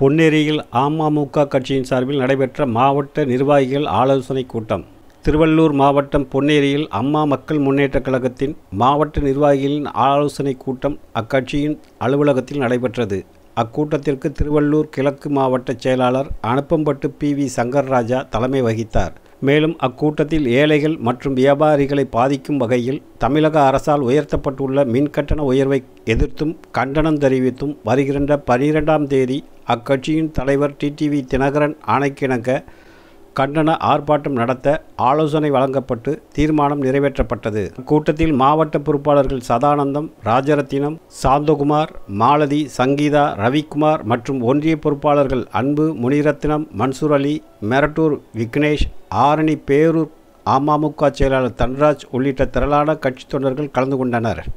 பொன்னேரியில் அமமுக கட்சியின் சார்பில் நடைபெற்ற மாவட்ட நிர்வாகிகள் ஆலோசனை கூட்டம் திருவள்ளூர் மாவட்டம் பொன்னேரியில் அம்மா மக்கள் முன்னேற்றக் கழகத்தின் மாவட்ட நிர்வாகிகளின் ஆலோசனை கூட்டம் அக்கட்சியின் அலுவலகத்தில் நடைபெற்றது அக்கூட்டத்திற்கு திருவள்ளூர் கிழக்கு மாவட்ட செயலாளர் அனுப்பம்பட்டு பி வி சங்கர்ராஜா தலைமை வகித்தார் மேலும் அக்கூட்டத்தில் ஏழைகள் மற்றும் வியாபாரிகளை பாதிக்கும் வகையில் தமிழக அரசால் உயர்த்தப்பட்டுள்ள மின்கட்டண உயர்வை எதிர்த்தும் கண்டனம் தெரிவித்தும் வருகின்ற பனிரெண்டாம் தேதி அக்கட்சியின் தலைவர் டிடிவி தினகரன் ஆணைக்கிணங்க கண்டன ஆர்ப்பாட்டம் நடத்த ஆலோசனை வழங்கப்பட்டு தீர்மானம் நிறைவேற்றப்பட்டது கூட்டத்தில் மாவட்ட பொறுப்பாளர்கள் சதானந்தம் ராஜரத்தினம் சாந்தகுமார் மாலதி சங்கீதா ரவிக்குமார் மற்றும் ஒன்றிய பொறுப்பாளர்கள் அன்பு முனிரத்னம் மன்சூர் அலி மெரட்டூர் விக்னேஷ் ஆரணி பேரூர் அமமுக செயலாளர் தன்ராஜ் உள்ளிட்ட திரளான கட்சி தொண்டர்கள் கலந்து கொண்டனர்